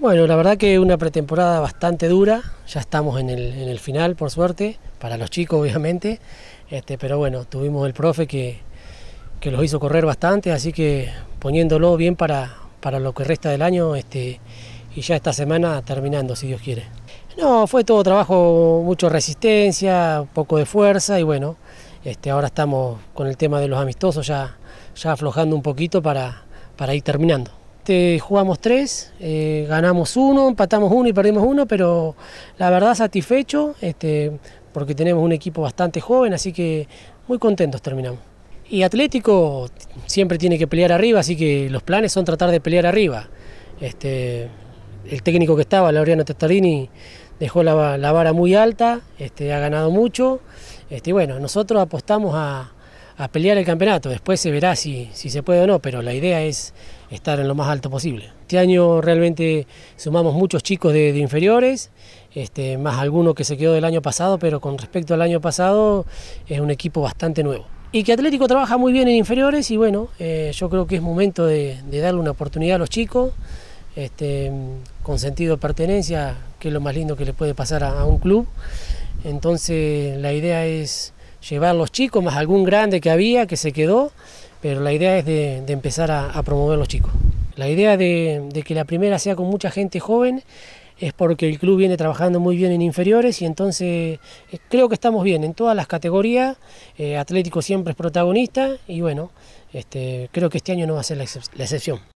Bueno, la verdad que una pretemporada bastante dura, ya estamos en el, final por suerte, para los chicos obviamente, este, pero bueno, tuvimos el profe que, los hizo correr bastante, así que poniéndolo bien para, para lo que resta del año este, y ya esta semana terminando, si Dios quiere. No, fue todo trabajo, mucho resistencia, poco de fuerza y bueno, este, ahora estamos con el tema de los amistosos ya, ya aflojando un poquito para, para ir terminando. Este, jugamos tres, eh, ganamos uno, empatamos uno y perdimos uno, pero la verdad satisfecho, este, porque tenemos un equipo bastante joven, así que muy contentos terminamos. Y Atlético siempre tiene que pelear arriba, así que los planes son tratar de pelear arriba. Este, el técnico que estaba, Laureano Testarini, dejó la, la vara muy alta, este, ha ganado mucho. Este, bueno, nosotros apostamos a, a pelear el campeonato. Después se verá si, si se puede o no, pero la idea es estar en lo más alto posible. Este año realmente sumamos muchos chicos de, inferiores, este, más alguno que se quedó del año pasado, pero con respecto al año pasado es un equipo bastante nuevo. Y que Atlético trabaja muy bien en inferiores y bueno, eh, yo creo que es momento de, darle una oportunidad a los chicos, este, con sentido de pertenencia, que es lo más lindo que le puede pasar a un club. Entonces la idea es llevar los chicos, más algún grande que había que se quedó, pero la idea es de, empezar a, promover los chicos. La idea de, que la primera sea con mucha gente joven es porque el club viene trabajando muy bien en inferiores y entonces eh, creo que estamos bien en todas las categorías, eh, Atlético siempre es protagonista y bueno, este, creo que este año no va a ser la, la excepción.